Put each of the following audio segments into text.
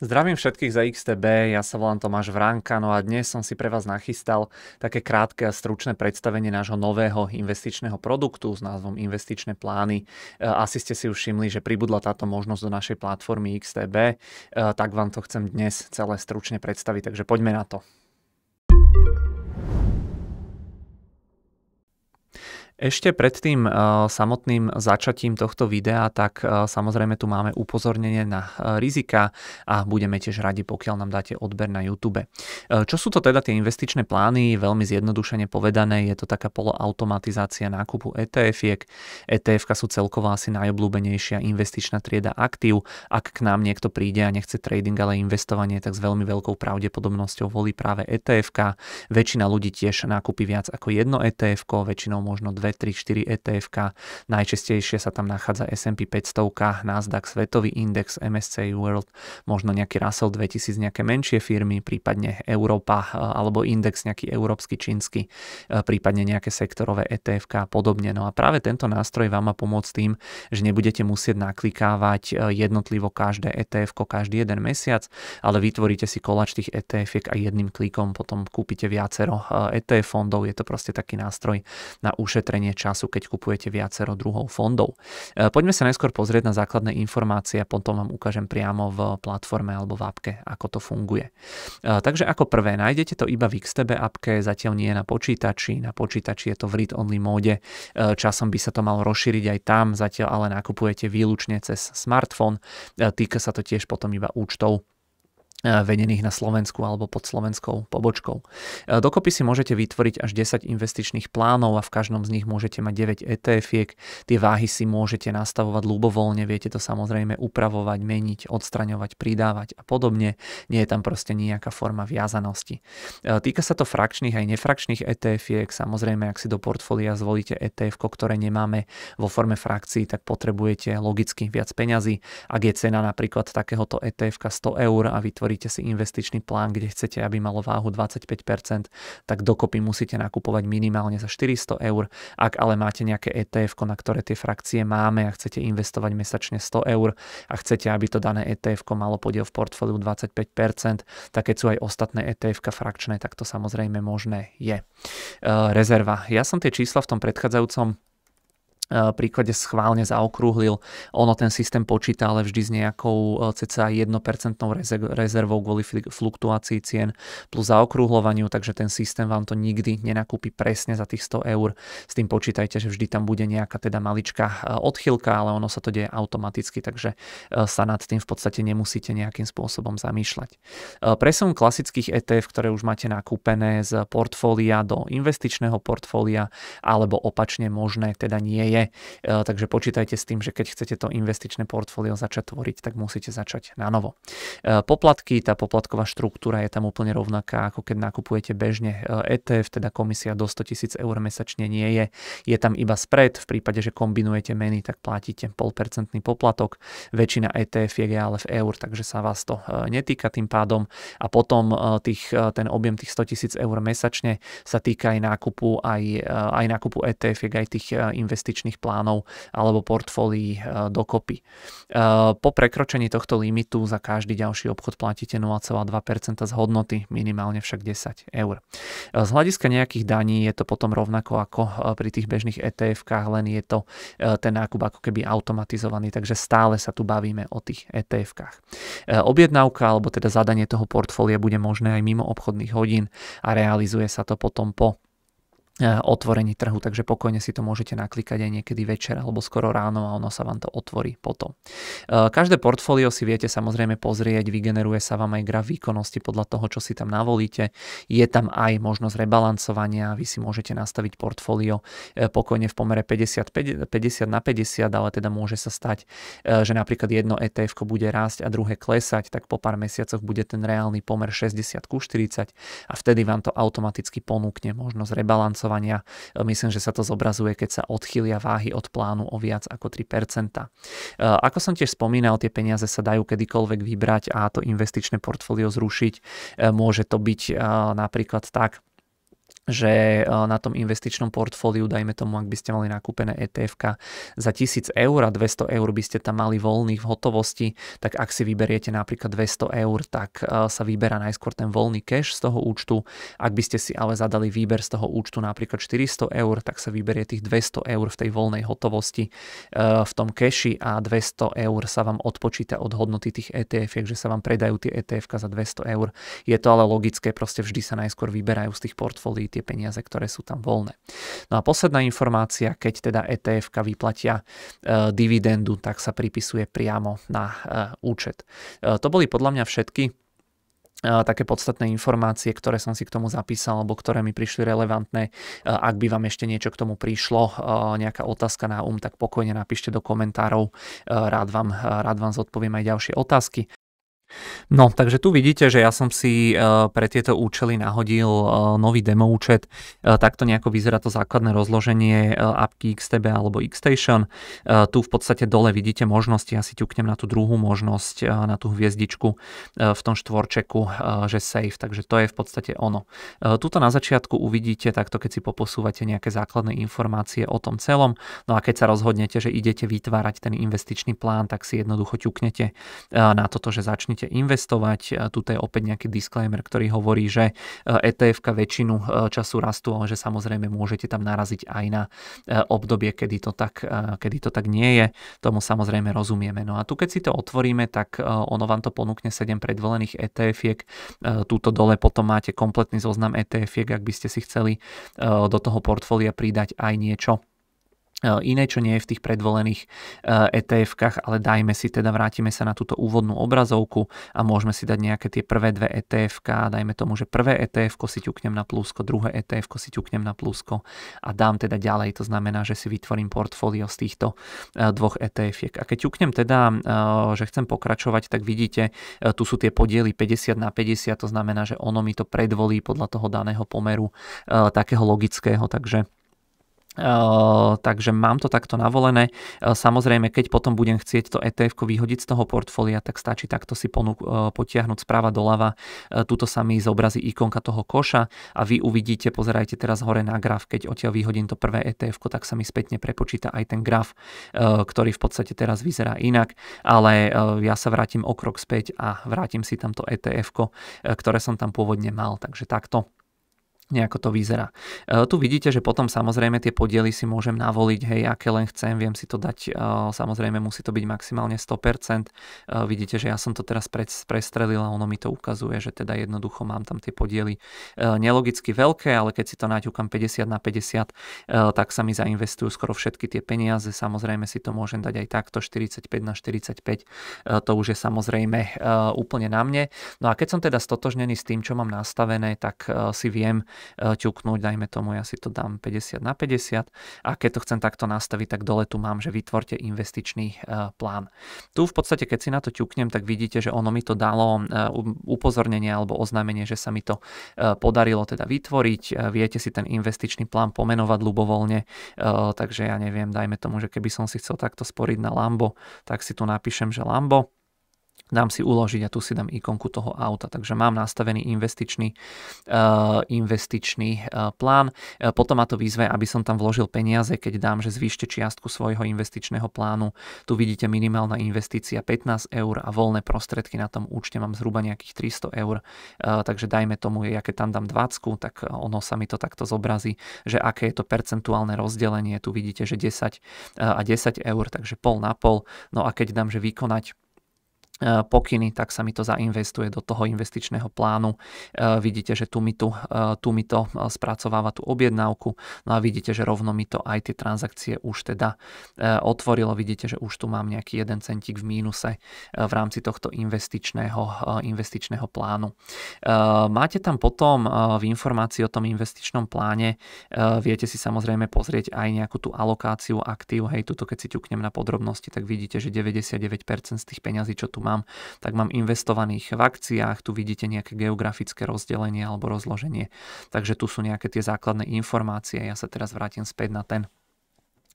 Zdravím všetkých za XTB, ja sa volám Tomáš Vránka, no a dnes som si pre vás nachystal také krátke a stručné predstavenie nášho nového investičného produktu s názvom Investičné plány. E, asi ste si už všimli, že pribudla táto možnosť do našej platformy XTB, e, tak vám to chcem dnes celé stručne predstaviť, takže poďme na to. Ešte pred tým eh, samotným začatím tohto videa, tak eh, samozrejme tu máme upozornenie na eh, rizika a budeme tiež radi, pokiaľ nám dáte odber na YouTube. Čo sú to teda tie investičné plány? Veľmi zjednodušene povedané, je to taká poloautomatizácia nákupu ETF-iek. etf sú celkovo asi najobľúbenejšia investičná trieda aktív. Ak k nám niekto príde a nechce trading, ale investovanie, tak s veľmi veľkou pravdepodobnosťou volí práve etf -ka. Väčšina ľudí tiež nákupí viac ako jedno etf väčšinou možno dve 2, 3, 4 etf -ka. Najčastejšie sa tam nachádza S&P 500, Nasdaq Svetový index, MSCI World, možno nejaký Russell 2000, nejaké menšie firmy, prípadne Európa e, alebo index nejaký európsky, čínsky, e, prípadne nejaké sektorové etf a podobne. No a práve tento nástroj vám má pomôcť tým, že nebudete musieť naklikávať e, jednotlivo každé etf každý jeden mesiac, ale vytvoríte si kolač tých etf a jedným klikom potom kúpite viacero ETF fondov. Je to proste taký nástroj na ušetrenie trávenie času, keď kupujete viacero druhov fondov. E, poďme sa najskôr pozrieť na základné informácie, a potom vám ukážem priamo v platforme alebo v appke, ako to funguje. E, takže ako prvé, nájdete to iba v XTB appke, zatiaľ nie je na počítači, na počítači je to v read-only móde, e, časom by sa to malo rozšíriť aj tam, zatiaľ ale nakupujete výlučne cez smartfón, týka sa to tiež potom iba účtov Eh, vedených na Slovensku alebo pod slovenskou pobočkou. Eh, dokopy si môžete vytvoriť až 10 investičných plánov a v každom z nich môžete mať 9 ETF-iek. Tie váhy si môžete nastavovať ľubovoľne, viete to samozrejme upravovať, meniť, odstraňovať, pridávať a podobne. Nie je tam proste nejaká forma viazanosti. Eh, týka sa to frakčných aj nefrakčných ETF-iek. Samozrejme, ak si do portfólia zvolíte ETF, ktoré nemáme vo forme frakcií, tak potrebujete logicky viac peňazí. Ak je cena napríklad takéhoto ETF 100 eur a vytvoríte vytvoríte si investičný plán, kde chcete, aby malo váhu 25%, tak dokopy musíte nakupovať minimálne za 400 eur. Ak ale máte nejaké ETF, na ktoré tie frakcie máme a chcete investovať mesačne 100 eur a chcete, aby to dané ETF malo podiel v portfóliu 25%, tak keď sú aj ostatné ETF frakčné, tak to samozrejme možné je. E, rezerva. Ja som tie čísla v tom predchádzajúcom E, príklade schválne zaokrúhlil. Ono ten systém počíta, ale vždy s nejakou e, cca 1% rezervou kvôli fluktuácii cien plus zaokrúhľovaniu, takže ten systém vám to nikdy nenakúpi presne za tých 100 eur. S tým počítajte, že vždy tam bude nejaká teda maličká e, odchylka, ale ono sa to deje automaticky, takže sa nad tým v podstate nemusíte nejakým spôsobom zamýšľať. Presun klasických ETF, ktoré už máte nakúpené z portfólia do investičného portfólia, alebo opačne možné teda nie je je. Takže počítajte s tým, že keď chcete to investičné portfólio začať tvoriť, tak musíte začať na novo. E, poplatky, tá poplatková štruktúra je tam úplne rovnaká, ako keď nakupujete bežne ETF, e teda komisia do 100 000 eur mesačne nie je. Je tam iba spread, v prípade, že kombinujete meny, tak platíte 0,5% poplatok. Väčšina ETF je ale v eur, takže sa vás to e, netýka tým pádom. A potom tých, ten objem tých 100 000 eur mesačne sa týka aj nákupu, aj, aj nákupu ETF, aj tých investičných investičných plánov alebo portfólií eh, dokopy. Eh, po prekročení tohto limitu za každý ďalší obchod platíte 0,2% z hodnoty, minimálne však 10 eur. Eh, z hľadiska nejakých daní je to potom rovnako ako pri tých bežných ETF-kách, len je to ten nákup ako keby automatizovaný, takže stále sa tu bavíme o tých ETF-kách. Objednávka alebo teda zadanie toho portfólia bude možné aj mimo obchodných hodín a realizuje sa to potom po E, otvorení trhu, takže pokojne si to môžete naklikať aj niekedy večer alebo skoro ráno a ono sa vám to otvorí potom. E, každé portfólio si viete samozrejme pozrieť, vygeneruje sa vám aj graf výkonnosti podľa toho, čo si tam navolíte. Je tam aj možnosť rebalancovania, vy si môžete nastaviť portfólio e, pokojne v pomere 50, 50 na 50, ale teda môže sa stať, že napríklad jedno ETF bude rásť a druhé klesať, tak po pár mesiacoch bude ten reálny pomer 60 ku 40 a vtedy vám to automaticky ponúkne možnosť rebalancovania testovania. E, myslím, že sa to zobrazuje, keď sa odchýlia váhy od plánu o viac ako 3%. E, ako som tiež spomínal, tie peniaze sa dajú kedykoľvek vybrať a to investičné portfólio zrušiť. E, môže to byť napríklad tak, že e, na tom investičnom portfóliu, dajme tomu, ak by ste mali nakúpené etf za 1000 eur a 200 eur by ste tam mali voľných v hotovosti, tak ak si vyberiete napríklad 200 eur, tak e, sa vyberá najskôr ten voľný cash z toho účtu. Ak by ste si ale zadali výber z toho účtu napríklad 400 eur, tak sa vyberie tých 200 eur v tej voľnej hotovosti e, v tom cashi a 200 eur sa vám odpočíta od hodnoty tých etf že sa vám predajú tie etf za 200 eur. Je to ale logické, proste vždy sa najskôr vyberajú z tých portfólií tie peniaze, ktoré sú tam voľné. No a posledná informácia, keď teda etf vyplatia e, dividendu, tak sa pripisuje priamo na e, účet. E, to boli podľa mňa všetky e, také podstatné informácie, ktoré som si k tomu zapísal, alebo ktoré mi prišli relevantné. E, ak by vám ešte niečo k tomu prišlo, e, nejaká otázka na um, tak pokojne napíšte do komentárov. Rád vám, rád vám zodpoviem aj ďalšie otázky. No, takže tu vidíte, že ja som si e, pre tieto účely nahodil e, nový demo účet. E, takto nejako vyzerá to základné rozloženie apky XTB alebo XStation. Tu v podstate dole vidíte možnosti, ja si ťuknem na tú druhú možnosť, na tú hviezdičku v tom štvorčeku, že save, takže to je v podstate ono. Tuto na začiatku uvidíte takto, keď si poposúvate nejaké základné informácie o tom celom, no a keď sa rozhodnete, že idete vytvárať ten investičný plán, tak si jednoducho ťuknete na toto, že začnete budete investovať. Tu je opäť nejaký disclaimer, ktorý hovorí, že etf eh, e väčšinu eh, času rastú, ale že samozrejme môžete tam naraziť aj na eh, obdobie, kedy to tak, kedy to tak nie je. Tomu samozrejme rozumieme. No a tu keď si to otvoríme, tak ono vám to ponúkne 7 predvolených ETF-iek. Tuto dole potom máte kompletný zoznam ETF-iek, ak by ste si chceli do toho portfólia pridať aj niečo Eh, iné, čo nie je v tých predvolených ETF-kách, eh, e ale dajme si teda, vrátime sa na túto úvodnú obrazovku a môžeme si dať nejaké tie prvé dve etf dajme tomu, že prvé etf si ťuknem na plusko, druhé etf si ťuknem na plusko a dám teda ďalej, to znamená, že si vytvorím portfólio z týchto eh, dvoch etf -iek. A keď ťuknem teda, že chcem pokračovať, tak vidíte, tu sú tie podiely 50 na 50, to znamená, že ono mi to predvolí podľa toho daného pomeru takého logického, takže Ehm, takže mám to takto navolené. Ehm, samozrejme, keď potom budem chcieť to ETF vyhodiť z toho portfólia, tak stačí takto si ponúk, uh, ehm, potiahnuť lava. doľava. Tuto sa mi zobrazí ikonka toho koša a vy uvidíte, pozerajte teraz hore na graf, keď odtiaľ vyhodím to prvé ETF, tak sa mi spätne prepočíta aj ten graf, ktorý v podstate teraz vyzerá inak, ale ja sa vrátim o krok späť a vrátim si tam to ETF, ktoré som tam pôvodne mal. Takže takto nejako to vyzerá. E, tu vidíte, že potom samozrejme tie podiely si môžem navoliť, hej, aké len chcem, viem si to dať, e, samozrejme musí to byť maximálne 100%. E, vidíte, že ja som to teraz prestrelil a ono mi to ukazuje, že teda jednoducho mám tam tie podiely nelogicky veľké, ale keď si to naťukám 50 na 50, tak sa mi zainvestujú skoro všetky tie peniaze. Samozrejme si to môžem dať aj takto 45 na 45, to už je samozrejme úplne na mne. No a keď som teda stotožnený s tým, čo mám nastavené, tak si viem Eh, ťuknúť, dajme tomu, ja si to dám 50 na 50 a keď to chcem takto nastaviť, tak dole tu mám, že vytvorte investičný eh, plán. Tu v podstate, keď si na to ťuknem, tak vidíte, že ono mi to dalo eh, upozornenie alebo oznámenie, že sa mi to podarilo teda vytvoriť. Viete si ten investičný plán pomenovať ľubovoľne, takže ja neviem, dajme tomu, že keby som si chcel takto sporiť na Lambo, tak si tu napíšem, že Lambo dám si uložiť a tu si dám ikonku toho auta. Takže mám nastavený investičný, uh, investičný uh, plán. Eh, potom ma to výzve, aby som tam vložil peniaze, keď dám, že zvýšte čiastku svojho investičného plánu. Tu vidíte minimálna investícia 15 eur a voľné prostredky na tom účte mám zhruba nejakých 300 eur. Uh, takže dajme tomu, ja keď tam dám 20, tak ono sa mi to takto zobrazí, že aké je to percentuálne rozdelenie. Tu vidíte, že 10 uh, a 10 eur, takže pol na pol. No a keď dám, že vykonať Eh, pokyny, tak sa mi to zainvestuje do toho investičného plánu. Eh, vidíte, že tu mi, tu, eh, tu mi to spracováva tú objednávku, no a vidíte, že rovno mi to aj tie transakcie už teda otvorilo. Vidíte, že už tu mám nejaký jeden centík v mínuse v rámci tohto investičného, investičného plánu. Máte tam potom v informácii o tom investičnom pláne, viete si samozrejme pozrieť aj nejakú tú alokáciu aktív, hej, tuto keď si ťuknem na podrobnosti, tak vidíte, že 99% z tých peňazí, čo tu mám, mám, tak mám investovaných v akciách, tu vidíte nejaké geografické rozdelenie alebo rozloženie. Takže tu sú nejaké tie základné informácie. Ja sa teraz vrátim späť na ten,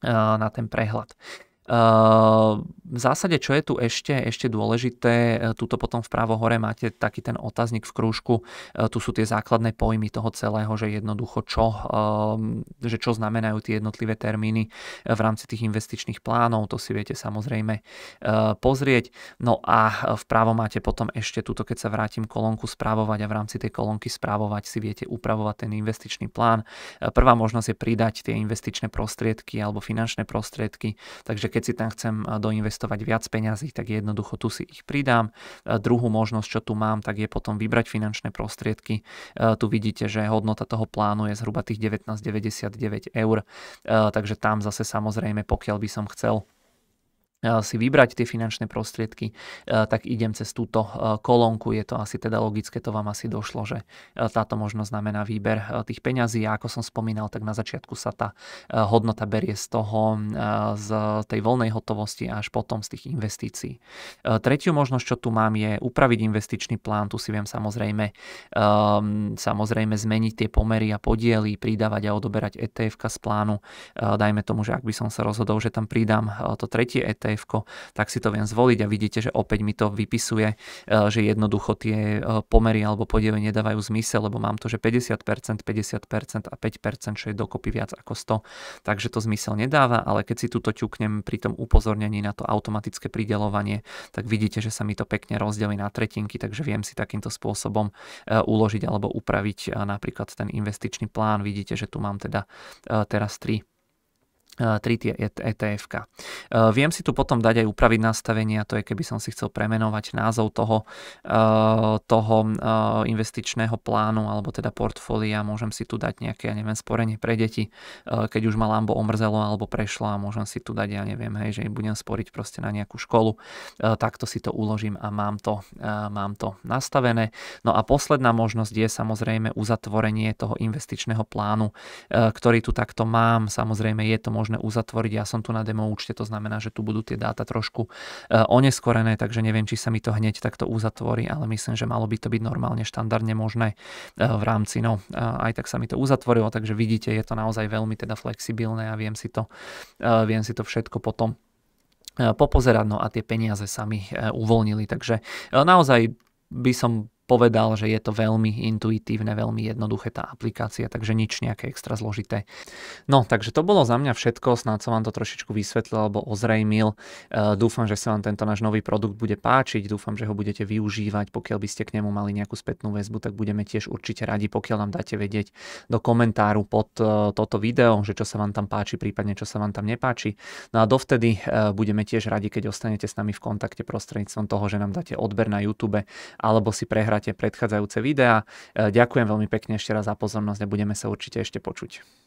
eh, na ten prehľad. Ehm, v zásade, čo je tu ešte, ešte dôležité, e, tuto potom v pravo hore máte taký ten otáznik v krúžku, e, tu sú tie základné pojmy toho celého, že jednoducho čo, ehm, že čo znamenajú tie jednotlivé termíny e, v rámci tých investičných plánov, to si viete samozrejme pozrieť. No a vpravo máte potom ešte tuto, keď sa vrátim kolónku správovať a v rámci tej kolónky správovať si viete upravovať ten investičný plán. Prvá možnosť je pridať tie investičné prostriedky alebo finančné prostriedky, takže keď si tam chcem eh, doinvestovať viac peňazí, tak jednoducho tu si ich pridám. Eh, druhú možnosť, čo tu mám, tak je potom vybrať finančné prostriedky. Eh, tu vidíte, že hodnota toho plánu je zhruba tých 19,99 eur, takže tam zase samozrejme, pokiaľ by som chcel E, si vybrať tie finančné prostriedky, e, tak idem cez túto e, kolónku. Je to asi teda logické, to vám asi došlo, že táto možnosť znamená výber tých peňazí. A ako som spomínal, tak na začiatku sa tá hodnota berie z toho, z tej voľnej hotovosti až potom z tých investícií. Tretiu možnosť, čo tu mám, je upraviť investičný plán. Tu si viem samozrejme, samozrejme zmeniť tie pomery a podiely, pridávať a odoberať ETF z plánu. Dajme tomu, že ak by som sa rozhodol, že tam pridám to tretie ETF, STF, tak si to viem zvoliť a vidíte, že opäť mi to vypisuje, eh, že jednoducho tie eh, pomery alebo podiely nedávajú zmysel, lebo mám to, že 50%, 50% a 5%, čo je dokopy viac ako 100, takže to zmysel nedáva, ale keď si túto ťuknem pri tom upozornení na to automatické pridelovanie, tak vidíte, že sa mi to pekne rozdelí na tretinky, takže viem si takýmto spôsobom eh, uložiť alebo upraviť napríklad ten investičný plán. Vidíte, že tu mám teda teraz 3 tri tie etf e -ka. Viem si tu potom dať aj upraviť nastavenia, to je keby som si chcel premenovať názov toho, toho investičného plánu alebo teda portfólia, môžem si tu dať nejaké, ja neviem, sporenie pre deti, keď už ma Lambo omrzelo alebo prešlo a môžem si tu dať, ja neviem, hej, že budem sporiť proste na nejakú školu, takto si to uložím a mám to, mám to nastavené. No a posledná možnosť je samozrejme uzatvorenie toho investičného plánu, ktorý tu takto mám, samozrejme je to možnosť možné uzatvoriť. Ja som tu na demo účte, to znamená, že tu budú tie dáta trošku e, oneskorené, takže neviem, či sa mi to hneď takto uzatvorí, ale myslím, že malo by to byť normálne štandardne možné e, v rámci. No, e, aj tak sa mi to uzatvorilo, takže vidíte, je to naozaj veľmi teda flexibilné a viem si to, viem si to všetko potom popozerať, no a tie peniaze sa mi uvoľnili, takže naozaj by som povedal, že je to veľmi intuitívne, veľmi jednoduché tá aplikácia, takže nič nejaké extra zložité. No, takže to bolo za mňa všetko, snáď som vám to trošičku vysvetlil alebo ozrejmil. E, dúfam, že sa vám tento náš nový produkt bude páčiť, dúfam, že ho budete využívať, pokiaľ by ste k nemu mali nejakú spätnú väzbu, tak budeme tiež určite radi, pokiaľ nám dáte vedieť do komentáru pod e, toto video, že čo sa vám tam páči, prípadne čo sa vám tam nepáči. No a dovtedy e, budeme tiež radi, keď ostanete s nami v kontakte prostredníctvom toho, že nám dáte odber na YouTube alebo si prehráte pozeráte predchádzajúce videá. E, ďakujem veľmi pekne ešte raz za pozornosť a budeme sa určite ešte počuť.